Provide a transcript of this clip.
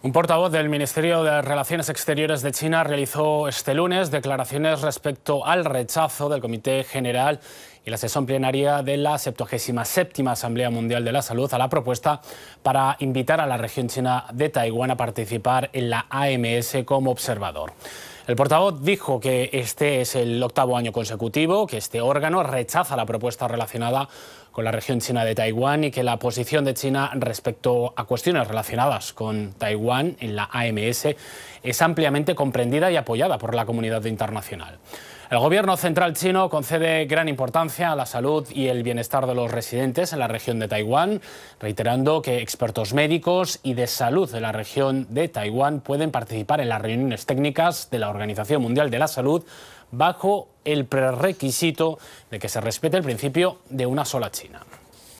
Un portavoz del Ministerio de Relaciones Exteriores de China realizó este lunes declaraciones respecto al rechazo del Comité General y la sesión plenaria de la 77 Asamblea Mundial de la Salud a la propuesta para invitar a la región china de Taiwán a participar en la AMS como observador. El portavoz dijo que este es el octavo año consecutivo que este órgano rechaza la propuesta relacionada con la región china de Taiwán y que la posición de China respecto a cuestiones relacionadas con Taiwán en la AMS es ampliamente comprendida y apoyada por la comunidad internacional. El gobierno central chino concede gran importancia a la salud y el bienestar de los residentes en la región de Taiwán, reiterando que expertos médicos y de salud de la región de Taiwán pueden participar en las reuniones técnicas de la Organización Mundial de la Salud bajo el prerequisito de que se respete el principio de una sola China.